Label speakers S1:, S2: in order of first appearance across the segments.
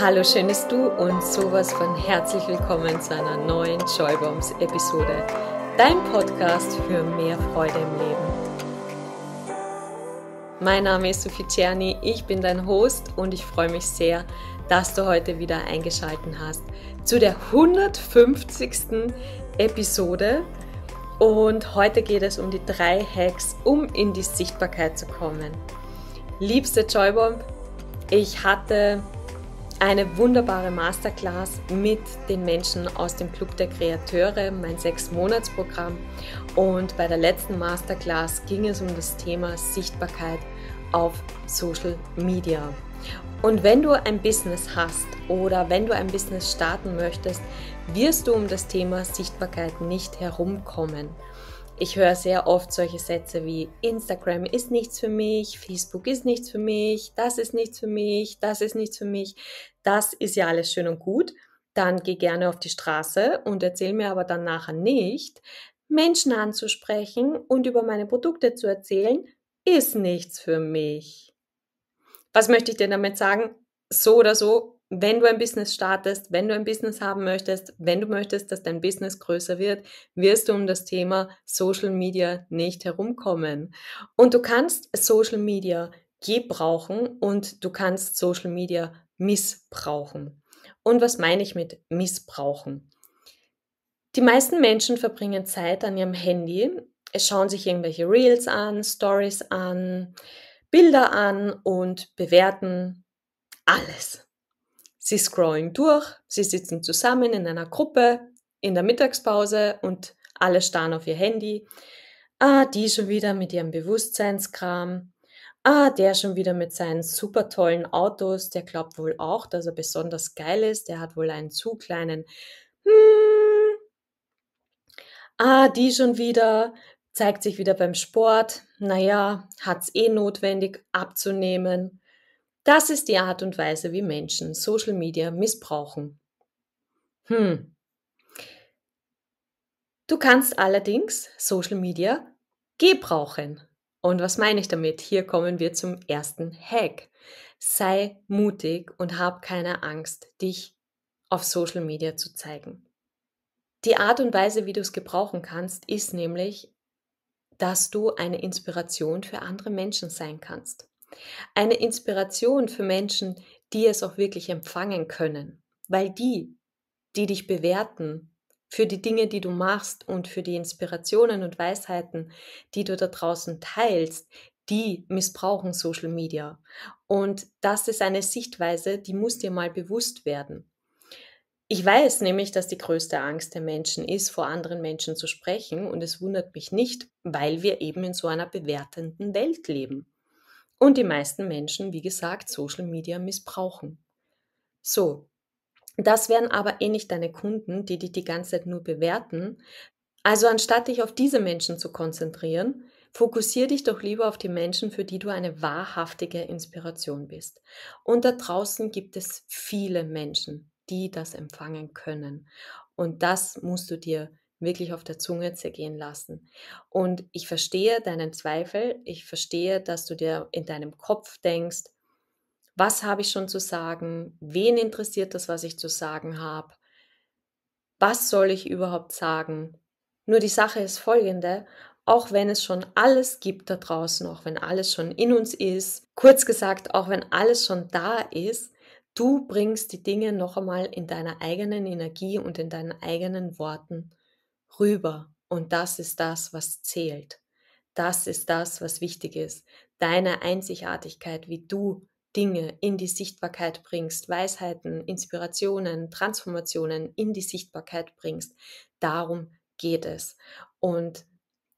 S1: Hallo, schön, dass du und sowas von herzlich willkommen zu einer neuen Joybombs-Episode, dein Podcast für mehr Freude im Leben. Mein Name ist Sophie Czerny, ich bin dein Host und ich freue mich sehr, dass du heute wieder eingeschalten hast zu der 150. Episode. Und heute geht es um die drei Hacks, um in die Sichtbarkeit zu kommen. Liebste Joybomb, ich hatte eine wunderbare Masterclass mit den Menschen aus dem Club der Kreateure, mein Sechs-Monats-Programm. Und bei der letzten Masterclass ging es um das Thema Sichtbarkeit auf Social Media. Und wenn du ein Business hast oder wenn du ein Business starten möchtest, wirst du um das Thema Sichtbarkeit nicht herumkommen. Ich höre sehr oft solche Sätze wie Instagram ist nichts für mich, Facebook ist nichts für mich, das ist nichts für mich, das ist nichts für mich. Das ist ja alles schön und gut. Dann geh gerne auf die Straße und erzähl mir aber dann nachher nicht, Menschen anzusprechen und über meine Produkte zu erzählen, ist nichts für mich. Was möchte ich denn damit sagen? So oder so wenn du ein Business startest, wenn du ein Business haben möchtest, wenn du möchtest, dass dein Business größer wird, wirst du um das Thema Social Media nicht herumkommen. Und du kannst Social Media gebrauchen und du kannst Social Media missbrauchen. Und was meine ich mit missbrauchen? Die meisten Menschen verbringen Zeit an ihrem Handy, schauen sich irgendwelche Reels an, Stories an, Bilder an und bewerten alles. Sie scrollen durch, sie sitzen zusammen in einer Gruppe in der Mittagspause und alle starren auf ihr Handy. Ah, die schon wieder mit ihrem Bewusstseinskram. Ah, der schon wieder mit seinen super tollen Autos. Der glaubt wohl auch, dass er besonders geil ist. Der hat wohl einen zu kleinen. Hm. Ah, die schon wieder zeigt sich wieder beim Sport. Naja, hat es eh notwendig abzunehmen. Das ist die Art und Weise, wie Menschen Social Media missbrauchen. Hm. Du kannst allerdings Social Media gebrauchen. Und was meine ich damit? Hier kommen wir zum ersten Hack. Sei mutig und hab keine Angst, dich auf Social Media zu zeigen. Die Art und Weise, wie du es gebrauchen kannst, ist nämlich, dass du eine Inspiration für andere Menschen sein kannst. Eine Inspiration für Menschen, die es auch wirklich empfangen können, weil die, die dich bewerten, für die Dinge, die du machst und für die Inspirationen und Weisheiten, die du da draußen teilst, die missbrauchen Social Media. Und das ist eine Sichtweise, die muss dir mal bewusst werden. Ich weiß nämlich, dass die größte Angst der Menschen ist, vor anderen Menschen zu sprechen. Und es wundert mich nicht, weil wir eben in so einer bewertenden Welt leben und die meisten Menschen, wie gesagt, Social Media missbrauchen. So, das wären aber eh nicht deine Kunden, die dich die ganze Zeit nur bewerten. Also anstatt dich auf diese Menschen zu konzentrieren, fokussiere dich doch lieber auf die Menschen, für die du eine wahrhaftige Inspiration bist. Und da draußen gibt es viele Menschen, die das empfangen können. Und das musst du dir wirklich auf der Zunge zergehen lassen. Und ich verstehe deinen Zweifel, ich verstehe, dass du dir in deinem Kopf denkst, was habe ich schon zu sagen, wen interessiert das, was ich zu sagen habe, was soll ich überhaupt sagen. Nur die Sache ist folgende, auch wenn es schon alles gibt da draußen, auch wenn alles schon in uns ist, kurz gesagt, auch wenn alles schon da ist, du bringst die Dinge noch einmal in deiner eigenen Energie und in deinen eigenen Worten rüber. Und das ist das, was zählt. Das ist das, was wichtig ist. Deine Einzigartigkeit, wie du Dinge in die Sichtbarkeit bringst, Weisheiten, Inspirationen, Transformationen in die Sichtbarkeit bringst. Darum geht es. Und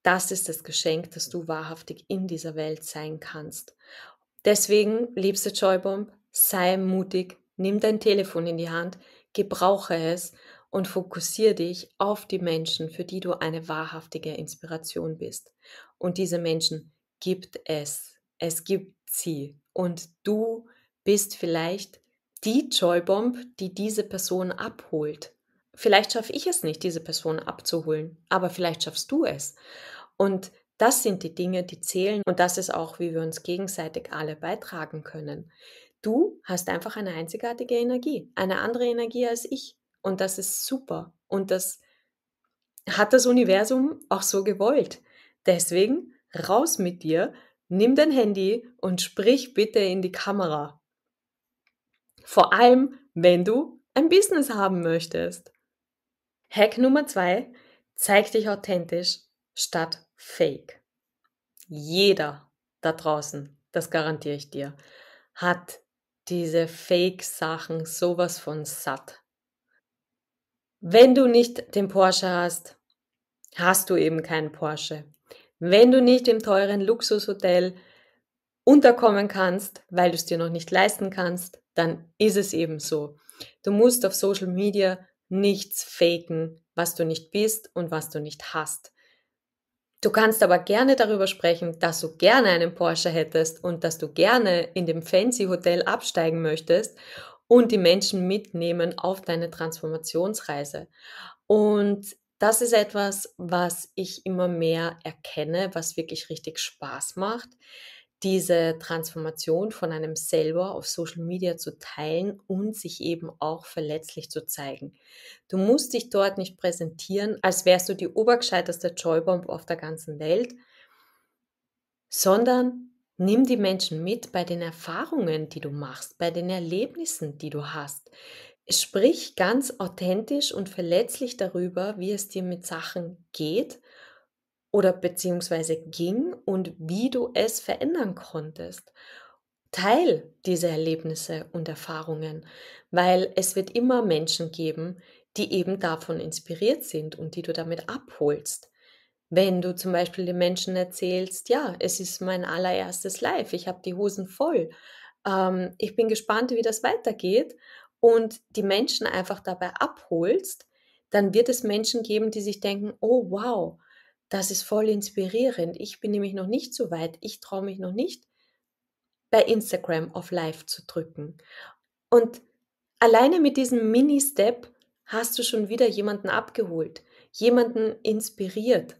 S1: das ist das Geschenk, dass du wahrhaftig in dieser Welt sein kannst. Deswegen, liebste Joybomb, sei mutig, nimm dein Telefon in die Hand, gebrauche es und fokussiere dich auf die Menschen, für die du eine wahrhaftige Inspiration bist. Und diese Menschen gibt es. Es gibt sie. Und du bist vielleicht die Joybomb, die diese Person abholt. Vielleicht schaffe ich es nicht, diese Person abzuholen, aber vielleicht schaffst du es. Und das sind die Dinge, die zählen und das ist auch, wie wir uns gegenseitig alle beitragen können. Du hast einfach eine einzigartige Energie, eine andere Energie als ich. Und das ist super. Und das hat das Universum auch so gewollt. Deswegen raus mit dir, nimm dein Handy und sprich bitte in die Kamera. Vor allem, wenn du ein Business haben möchtest. Hack Nummer zwei, zeig dich authentisch statt fake. Jeder da draußen, das garantiere ich dir, hat diese Fake-Sachen sowas von satt. Wenn du nicht den Porsche hast, hast du eben keinen Porsche. Wenn du nicht im teuren Luxushotel unterkommen kannst, weil du es dir noch nicht leisten kannst, dann ist es eben so. Du musst auf Social Media nichts faken, was du nicht bist und was du nicht hast. Du kannst aber gerne darüber sprechen, dass du gerne einen Porsche hättest und dass du gerne in dem fancy Hotel absteigen möchtest und die Menschen mitnehmen auf deine Transformationsreise. Und das ist etwas, was ich immer mehr erkenne, was wirklich richtig Spaß macht, diese Transformation von einem selber auf Social Media zu teilen und sich eben auch verletzlich zu zeigen. Du musst dich dort nicht präsentieren, als wärst du die obergescheiterste Joybomb auf der ganzen Welt, sondern Nimm die Menschen mit bei den Erfahrungen, die du machst, bei den Erlebnissen, die du hast. Sprich ganz authentisch und verletzlich darüber, wie es dir mit Sachen geht oder beziehungsweise ging und wie du es verändern konntest. Teil diese Erlebnisse und Erfahrungen, weil es wird immer Menschen geben, die eben davon inspiriert sind und die du damit abholst. Wenn du zum Beispiel den Menschen erzählst, ja, es ist mein allererstes Live, ich habe die Hosen voll, ähm, ich bin gespannt, wie das weitergeht und die Menschen einfach dabei abholst, dann wird es Menschen geben, die sich denken, oh wow, das ist voll inspirierend, ich bin nämlich noch nicht so weit, ich traue mich noch nicht, bei Instagram auf Live zu drücken. Und alleine mit diesem Mini-Step hast du schon wieder jemanden abgeholt, jemanden inspiriert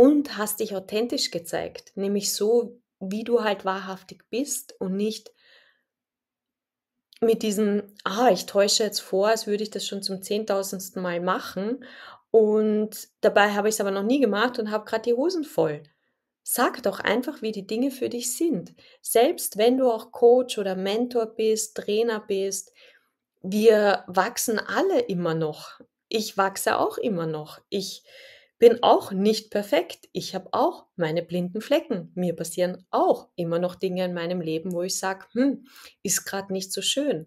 S1: und hast dich authentisch gezeigt, nämlich so, wie du halt wahrhaftig bist und nicht mit diesem, ah, ich täusche jetzt vor, als würde ich das schon zum zehntausendsten Mal machen und dabei habe ich es aber noch nie gemacht und habe gerade die Hosen voll. Sag doch einfach, wie die Dinge für dich sind. Selbst wenn du auch Coach oder Mentor bist, Trainer bist, wir wachsen alle immer noch. Ich wachse auch immer noch. Ich bin auch nicht perfekt. Ich habe auch meine blinden Flecken. Mir passieren auch immer noch Dinge in meinem Leben, wo ich sage, hm, ist gerade nicht so schön.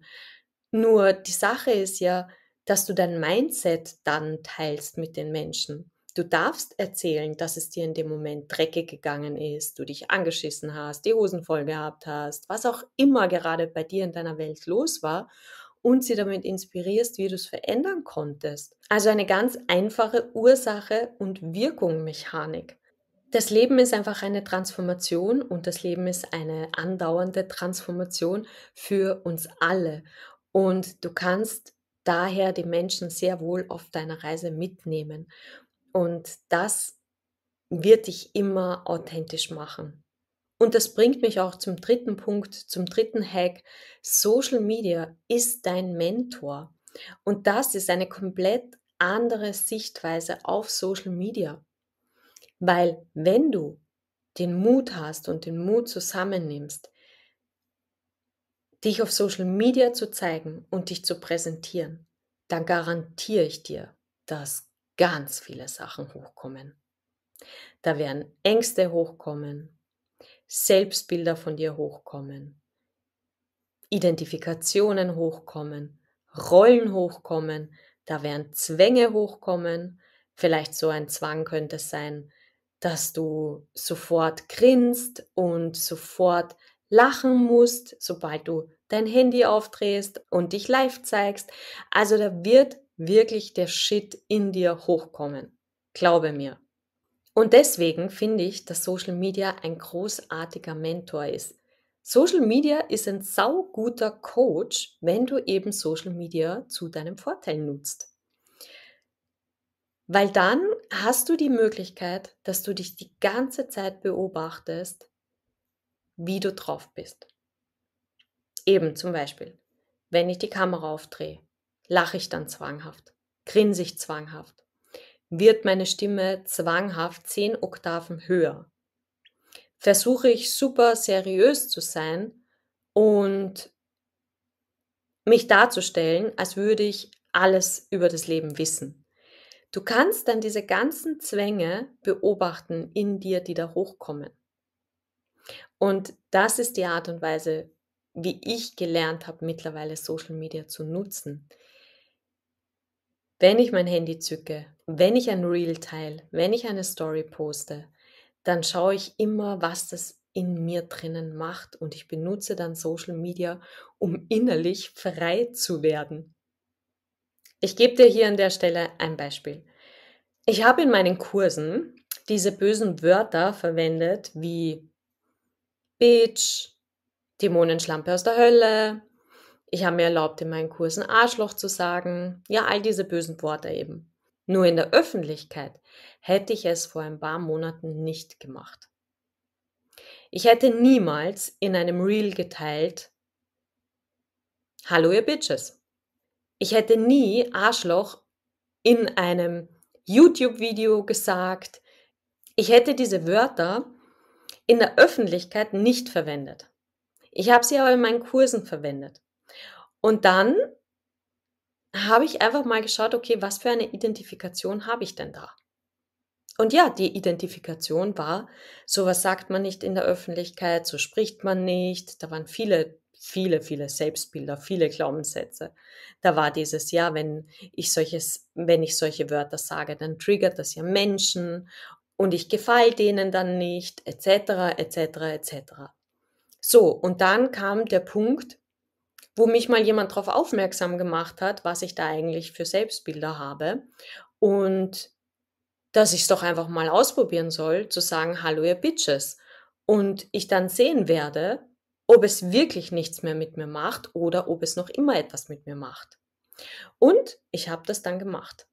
S1: Nur die Sache ist ja, dass du dein Mindset dann teilst mit den Menschen. Du darfst erzählen, dass es dir in dem Moment dreckig gegangen ist, du dich angeschissen hast, die Hosen voll gehabt hast, was auch immer gerade bei dir in deiner Welt los war und sie damit inspirierst, wie du es verändern konntest. Also eine ganz einfache Ursache- und Wirkungsmechanik. Das Leben ist einfach eine Transformation und das Leben ist eine andauernde Transformation für uns alle. Und du kannst daher die Menschen sehr wohl auf deiner Reise mitnehmen. Und das wird dich immer authentisch machen. Und das bringt mich auch zum dritten Punkt, zum dritten Hack. Social Media ist dein Mentor. Und das ist eine komplett andere Sichtweise auf Social Media. Weil wenn du den Mut hast und den Mut zusammennimmst, dich auf Social Media zu zeigen und dich zu präsentieren, dann garantiere ich dir, dass ganz viele Sachen hochkommen. Da werden Ängste hochkommen, Selbstbilder von dir hochkommen, Identifikationen hochkommen, Rollen hochkommen, da werden Zwänge hochkommen. Vielleicht so ein Zwang könnte es sein, dass du sofort grinst und sofort lachen musst, sobald du dein Handy aufdrehst und dich live zeigst. Also da wird wirklich der Shit in dir hochkommen. Glaube mir. Und deswegen finde ich, dass Social Media ein großartiger Mentor ist. Social Media ist ein sauguter Coach, wenn du eben Social Media zu deinem Vorteil nutzt. Weil dann hast du die Möglichkeit, dass du dich die ganze Zeit beobachtest, wie du drauf bist. Eben zum Beispiel, wenn ich die Kamera aufdrehe, lache ich dann zwanghaft, grinse ich zwanghaft, wird meine Stimme zwanghaft zehn Oktaven höher. Versuche ich super seriös zu sein und mich darzustellen, als würde ich alles über das Leben wissen. Du kannst dann diese ganzen Zwänge beobachten in dir, die da hochkommen. Und das ist die Art und Weise, wie ich gelernt habe, mittlerweile Social Media zu nutzen. Wenn ich mein Handy zücke, wenn ich ein Reel teile, wenn ich eine Story poste, dann schaue ich immer, was das in mir drinnen macht und ich benutze dann Social Media, um innerlich frei zu werden. Ich gebe dir hier an der Stelle ein Beispiel. Ich habe in meinen Kursen diese bösen Wörter verwendet wie Bitch, Dämonenschlampe aus der Hölle. Ich habe mir erlaubt, in meinen Kursen Arschloch zu sagen. Ja, all diese bösen Worte eben. Nur in der Öffentlichkeit hätte ich es vor ein paar Monaten nicht gemacht. Ich hätte niemals in einem Reel geteilt, Hallo ihr Bitches. Ich hätte nie Arschloch in einem YouTube-Video gesagt. Ich hätte diese Wörter in der Öffentlichkeit nicht verwendet. Ich habe sie aber in meinen Kursen verwendet. Und dann habe ich einfach mal geschaut, okay, was für eine Identifikation habe ich denn da? Und ja, die Identifikation war, sowas sagt man nicht in der Öffentlichkeit, so spricht man nicht. Da waren viele, viele, viele Selbstbilder, viele Glaubenssätze. Da war dieses, ja, wenn ich solches, wenn ich solche Wörter sage, dann triggert das ja Menschen und ich gefall denen dann nicht, etc., etc., etc. So, und dann kam der Punkt, wo mich mal jemand darauf aufmerksam gemacht hat, was ich da eigentlich für Selbstbilder habe. Und dass ich es doch einfach mal ausprobieren soll, zu sagen, hallo ihr Bitches. Und ich dann sehen werde, ob es wirklich nichts mehr mit mir macht oder ob es noch immer etwas mit mir macht. Und ich habe das dann gemacht.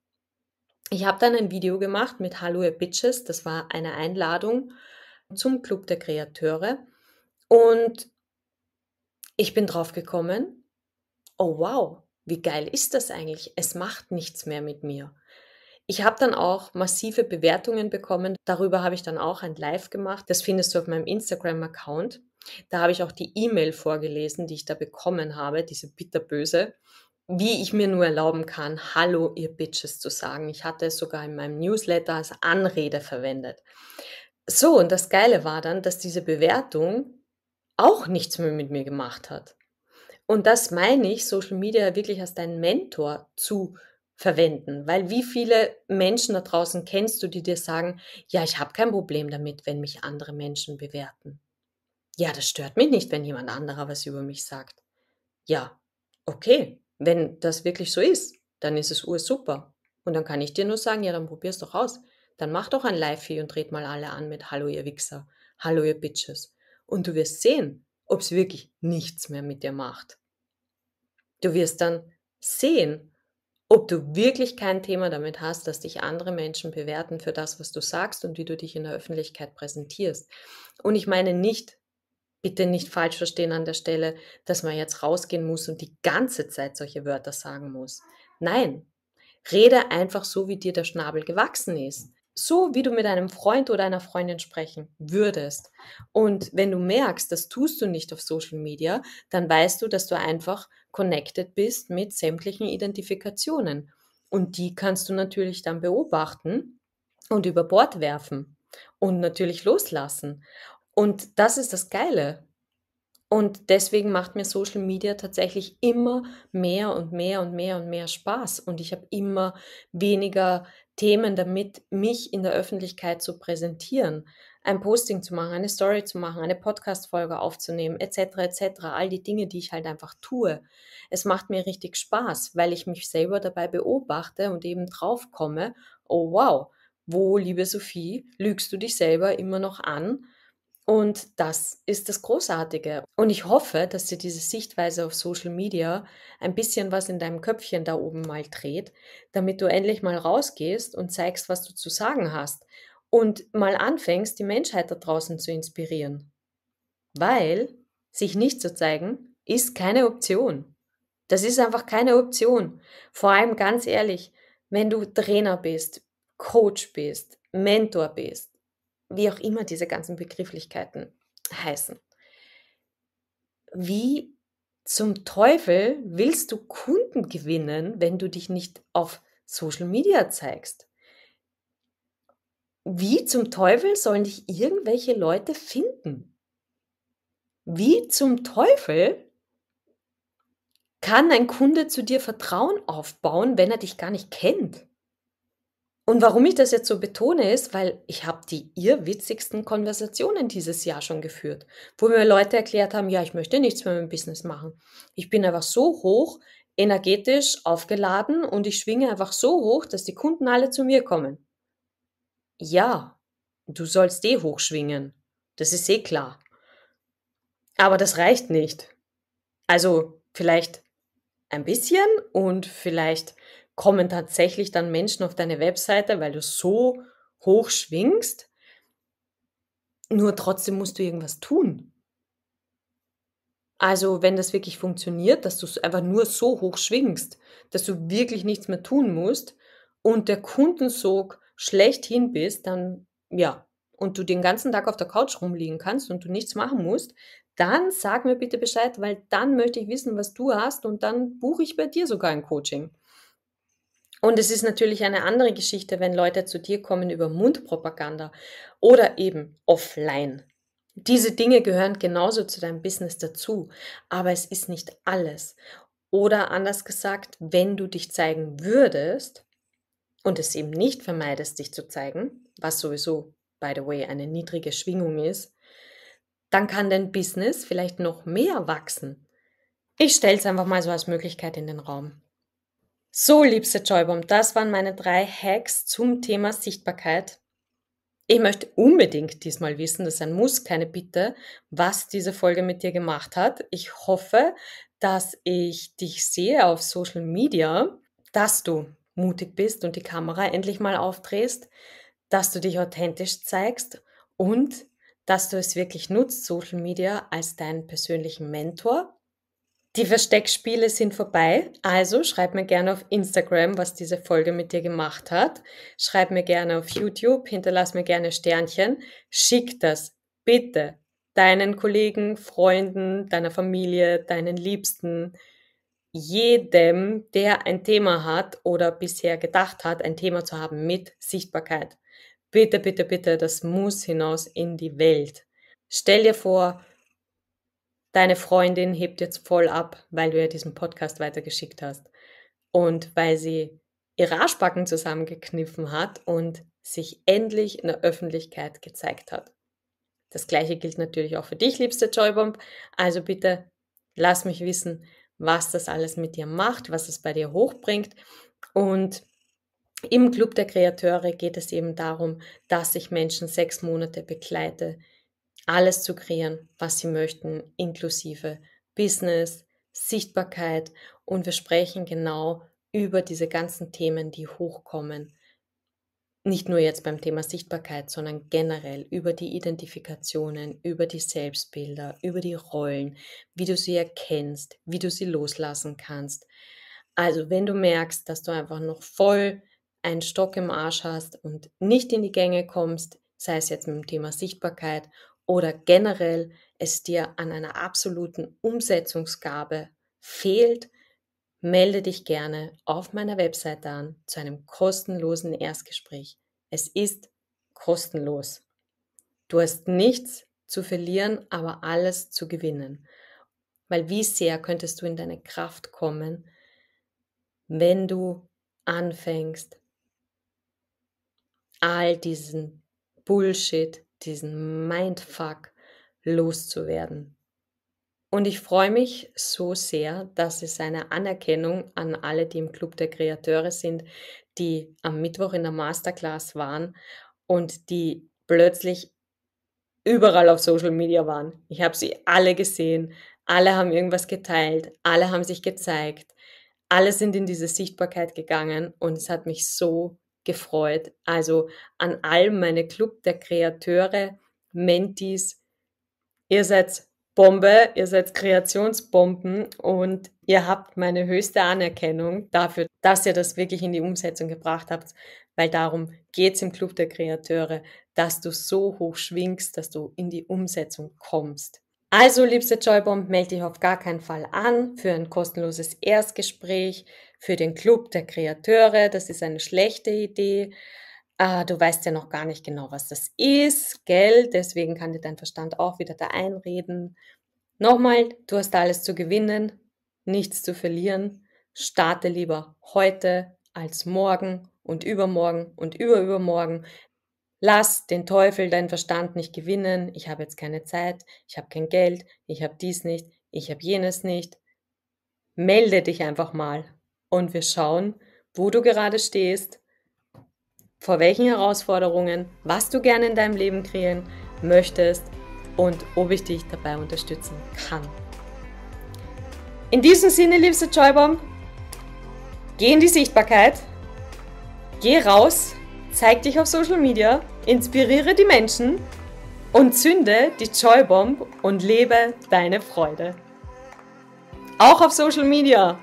S1: Ich habe dann ein Video gemacht mit Hallo ihr Bitches. Das war eine Einladung zum Club der Kreateure. Und ich bin drauf gekommen, oh wow, wie geil ist das eigentlich? Es macht nichts mehr mit mir. Ich habe dann auch massive Bewertungen bekommen. Darüber habe ich dann auch ein Live gemacht. Das findest du auf meinem Instagram-Account. Da habe ich auch die E-Mail vorgelesen, die ich da bekommen habe, diese bitterböse, wie ich mir nur erlauben kann, Hallo, ihr Bitches zu sagen. Ich hatte es sogar in meinem Newsletter als Anrede verwendet. So, und das Geile war dann, dass diese Bewertung auch nichts mehr mit mir gemacht hat. Und das meine ich, Social Media wirklich als deinen Mentor zu verwenden, weil wie viele Menschen da draußen kennst du, die dir sagen, ja, ich habe kein Problem damit, wenn mich andere Menschen bewerten. Ja, das stört mich nicht, wenn jemand anderer was über mich sagt. Ja, okay, wenn das wirklich so ist, dann ist es ursuper. Und dann kann ich dir nur sagen, ja, dann probier's doch aus. Dann mach doch ein Live-Feed und red mal alle an mit Hallo, ihr Wichser. Hallo, ihr Bitches. Und du wirst sehen, ob es wirklich nichts mehr mit dir macht. Du wirst dann sehen, ob du wirklich kein Thema damit hast, dass dich andere Menschen bewerten für das, was du sagst und wie du dich in der Öffentlichkeit präsentierst. Und ich meine nicht, bitte nicht falsch verstehen an der Stelle, dass man jetzt rausgehen muss und die ganze Zeit solche Wörter sagen muss. Nein, rede einfach so, wie dir der Schnabel gewachsen ist so wie du mit einem Freund oder einer Freundin sprechen würdest. Und wenn du merkst, das tust du nicht auf Social Media, dann weißt du, dass du einfach connected bist mit sämtlichen Identifikationen. Und die kannst du natürlich dann beobachten und über Bord werfen und natürlich loslassen. Und das ist das Geile. Und deswegen macht mir Social Media tatsächlich immer mehr und mehr und mehr und mehr Spaß. Und ich habe immer weniger Themen damit, mich in der Öffentlichkeit zu präsentieren. Ein Posting zu machen, eine Story zu machen, eine Podcast-Folge aufzunehmen, etc., etc. All die Dinge, die ich halt einfach tue. Es macht mir richtig Spaß, weil ich mich selber dabei beobachte und eben drauf komme, oh wow, wo, liebe Sophie, lügst du dich selber immer noch an? Und das ist das Großartige. Und ich hoffe, dass dir diese Sichtweise auf Social Media ein bisschen was in deinem Köpfchen da oben mal dreht, damit du endlich mal rausgehst und zeigst, was du zu sagen hast und mal anfängst, die Menschheit da draußen zu inspirieren. Weil sich nicht zu zeigen, ist keine Option. Das ist einfach keine Option. Vor allem ganz ehrlich, wenn du Trainer bist, Coach bist, Mentor bist, wie auch immer diese ganzen Begrifflichkeiten heißen. Wie zum Teufel willst du Kunden gewinnen, wenn du dich nicht auf Social Media zeigst? Wie zum Teufel sollen dich irgendwelche Leute finden? Wie zum Teufel kann ein Kunde zu dir Vertrauen aufbauen, wenn er dich gar nicht kennt? Und warum ich das jetzt so betone, ist, weil ich habe die irrwitzigsten Konversationen dieses Jahr schon geführt, wo mir Leute erklärt haben, ja, ich möchte nichts mehr mit dem Business machen. Ich bin einfach so hoch energetisch aufgeladen und ich schwinge einfach so hoch, dass die Kunden alle zu mir kommen. Ja, du sollst eh hochschwingen. Das ist eh klar. Aber das reicht nicht. Also vielleicht ein bisschen und vielleicht kommen tatsächlich dann Menschen auf deine Webseite, weil du so hoch schwingst. Nur trotzdem musst du irgendwas tun. Also wenn das wirklich funktioniert, dass du es einfach nur so hoch schwingst, dass du wirklich nichts mehr tun musst und der Kundensog schlechthin bist, dann ja, und du den ganzen Tag auf der Couch rumliegen kannst und du nichts machen musst, dann sag mir bitte Bescheid, weil dann möchte ich wissen, was du hast und dann buche ich bei dir sogar ein Coaching. Und es ist natürlich eine andere Geschichte, wenn Leute zu dir kommen über Mundpropaganda oder eben offline. Diese Dinge gehören genauso zu deinem Business dazu, aber es ist nicht alles. Oder anders gesagt, wenn du dich zeigen würdest und es eben nicht vermeidest, dich zu zeigen, was sowieso, by the way, eine niedrige Schwingung ist, dann kann dein Business vielleicht noch mehr wachsen. Ich stelle es einfach mal so als Möglichkeit in den Raum. So, liebste Joybomb, das waren meine drei Hacks zum Thema Sichtbarkeit. Ich möchte unbedingt diesmal wissen, das ist ein Muss, keine Bitte, was diese Folge mit dir gemacht hat. Ich hoffe, dass ich dich sehe auf Social Media, dass du mutig bist und die Kamera endlich mal aufdrehst, dass du dich authentisch zeigst und dass du es wirklich nutzt, Social Media als deinen persönlichen Mentor die Versteckspiele sind vorbei, also schreib mir gerne auf Instagram, was diese Folge mit dir gemacht hat. Schreib mir gerne auf YouTube, hinterlass mir gerne Sternchen. Schick das bitte deinen Kollegen, Freunden, deiner Familie, deinen Liebsten, jedem, der ein Thema hat oder bisher gedacht hat, ein Thema zu haben mit Sichtbarkeit. Bitte, bitte, bitte, das muss hinaus in die Welt. Stell dir vor, deine Freundin hebt jetzt voll ab, weil du ihr diesen Podcast weitergeschickt hast und weil sie ihre Arschbacken zusammengekniffen hat und sich endlich in der Öffentlichkeit gezeigt hat. Das gleiche gilt natürlich auch für dich, liebste Joybomb. Also bitte lass mich wissen, was das alles mit dir macht, was es bei dir hochbringt. Und im Club der Kreateure geht es eben darum, dass ich Menschen sechs Monate begleite, alles zu kreieren, was sie möchten, inklusive Business, Sichtbarkeit. Und wir sprechen genau über diese ganzen Themen, die hochkommen. Nicht nur jetzt beim Thema Sichtbarkeit, sondern generell über die Identifikationen, über die Selbstbilder, über die Rollen, wie du sie erkennst, wie du sie loslassen kannst. Also wenn du merkst, dass du einfach noch voll einen Stock im Arsch hast und nicht in die Gänge kommst, sei es jetzt mit dem Thema Sichtbarkeit oder generell es dir an einer absoluten Umsetzungsgabe fehlt, melde dich gerne auf meiner Webseite an zu einem kostenlosen Erstgespräch. Es ist kostenlos. Du hast nichts zu verlieren, aber alles zu gewinnen. Weil wie sehr könntest du in deine Kraft kommen, wenn du anfängst, all diesen Bullshit, diesen Mindfuck loszuwerden. Und ich freue mich so sehr, dass es eine Anerkennung an alle, die im Club der Kreateure sind, die am Mittwoch in der Masterclass waren und die plötzlich überall auf Social Media waren. Ich habe sie alle gesehen, alle haben irgendwas geteilt, alle haben sich gezeigt, alle sind in diese Sichtbarkeit gegangen und es hat mich so gefreut. Also an all meine Club der Kreateure, Mentis, ihr seid Bombe, ihr seid Kreationsbomben und ihr habt meine höchste Anerkennung dafür, dass ihr das wirklich in die Umsetzung gebracht habt, weil darum geht es im Club der Kreateure, dass du so hoch schwingst, dass du in die Umsetzung kommst. Also, liebste Joybomb, melde dich auf gar keinen Fall an für ein kostenloses Erstgespräch, für den Club der Kreateure. Das ist eine schlechte Idee. Äh, du weißt ja noch gar nicht genau, was das ist, gell? Deswegen kann dir dein Verstand auch wieder da einreden. Nochmal, du hast alles zu gewinnen, nichts zu verlieren. Starte lieber heute als morgen und übermorgen und überübermorgen, lass den Teufel deinen Verstand nicht gewinnen, ich habe jetzt keine Zeit, ich habe kein Geld, ich habe dies nicht, ich habe jenes nicht. Melde dich einfach mal und wir schauen, wo du gerade stehst, vor welchen Herausforderungen, was du gerne in deinem Leben kreieren möchtest und ob ich dich dabei unterstützen kann. In diesem Sinne, liebste Joybomb, geh in die Sichtbarkeit, geh raus, zeig dich auf Social Media inspiriere die Menschen und zünde die Joybomb und lebe deine Freude. Auch auf Social Media.